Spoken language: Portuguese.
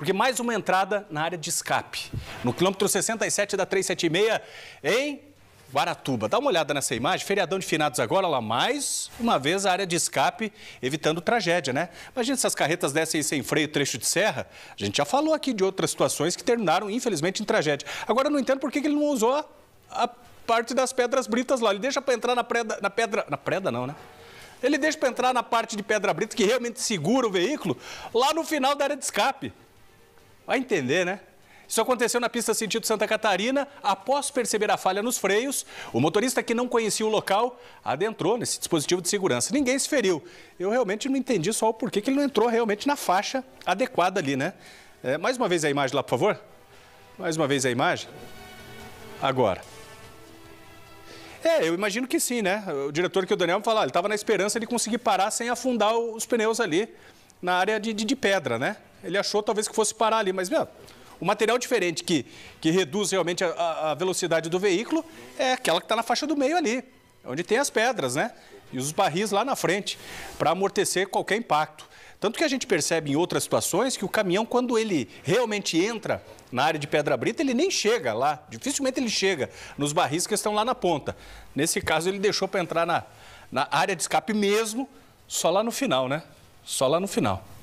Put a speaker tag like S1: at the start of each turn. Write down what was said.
S1: porque mais uma entrada na área de escape. No quilômetro 67 da 376, em Guaratuba. Dá uma olhada nessa imagem, feriadão de finados agora, lá mais uma vez a área de escape evitando tragédia, né? Imagina se as carretas dessem sem freio trecho de serra. A gente já falou aqui de outras situações que terminaram, infelizmente, em tragédia. Agora eu não entendo por que ele não usou a parte das pedras britas lá. Ele deixa para entrar na, preda, na pedra. Na preda não, né? Ele deixa para entrar na parte de pedra brita que realmente segura o veículo lá no final da área de escape. Vai entender, né? Isso aconteceu na pista sentido Santa Catarina. Após perceber a falha nos freios, o motorista que não conhecia o local adentrou nesse dispositivo de segurança. Ninguém se feriu. Eu realmente não entendi só o porquê que ele não entrou realmente na faixa adequada ali, né? É, mais uma vez a imagem lá, por favor. Mais uma vez a imagem. Agora. É, eu imagino que sim, né? O diretor que o Daniel me falou, ele estava na esperança de conseguir parar sem afundar os pneus ali na área de, de, de pedra, né? Ele achou talvez que fosse parar ali, mas meu, o material diferente que, que reduz realmente a, a velocidade do veículo é aquela que está na faixa do meio ali, onde tem as pedras, né? E os barris lá na frente, para amortecer qualquer impacto. Tanto que a gente percebe em outras situações que o caminhão, quando ele realmente entra na área de Pedra Brita, ele nem chega lá. Dificilmente ele chega nos barris que estão lá na ponta. Nesse caso, ele deixou para entrar na, na área de escape mesmo, só lá no final, né? Só lá no final.